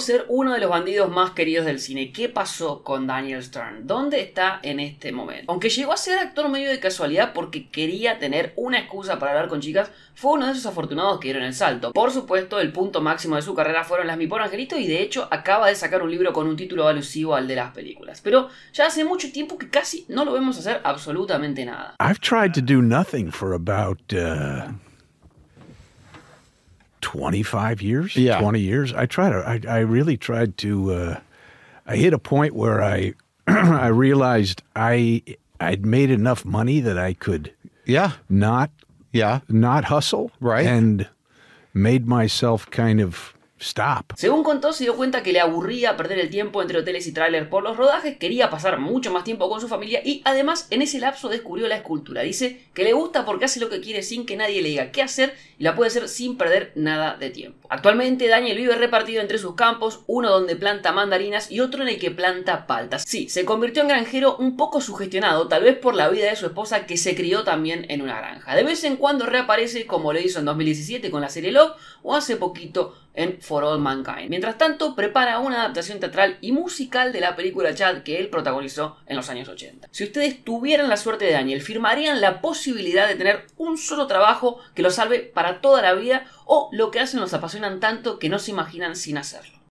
ser uno de los bandidos más queridos del cine. ¿Qué pasó con Daniel Stern? ¿Dónde está en este momento? Aunque llegó a ser actor medio de casualidad porque quería tener una excusa para hablar con chicas, fue uno de esos afortunados que dieron el salto. Por supuesto, el punto máximo de su carrera fueron las Mi Por Angelito y de hecho acaba de sacar un libro con un título alusivo al de las películas. Pero ya hace mucho tiempo que casi no lo vemos hacer absolutamente nada. I've uh, 25 years, yeah. 20 years. I tried to, I, I really tried to, uh, I hit a point where I, I realized I, I'd made enough money that I could, yeah, not, yeah, not hustle, right, and made myself kind of Stop. Según contó, se dio cuenta que le aburría perder el tiempo entre hoteles y tráiler por los rodajes, quería pasar mucho más tiempo con su familia y además en ese lapso descubrió la escultura. Dice que le gusta porque hace lo que quiere sin que nadie le diga qué hacer y la puede hacer sin perder nada de tiempo. Actualmente Daniel vive repartido entre sus campos, uno donde planta mandarinas y otro en el que planta paltas. Sí, se convirtió en granjero un poco sugestionado, tal vez por la vida de su esposa que se crió también en una granja. De vez en cuando reaparece como lo hizo en 2017 con la serie Love o hace poquito en For All Mankind. Mientras tanto, prepara una adaptación teatral y musical de la película Chad que él protagonizó en los años 80. Si ustedes tuvieran la suerte de Daniel, firmarían la posibilidad de tener un solo trabajo que lo salve para toda la vida o lo que hacen los apasionan tanto que no se imaginan sin hacerlo.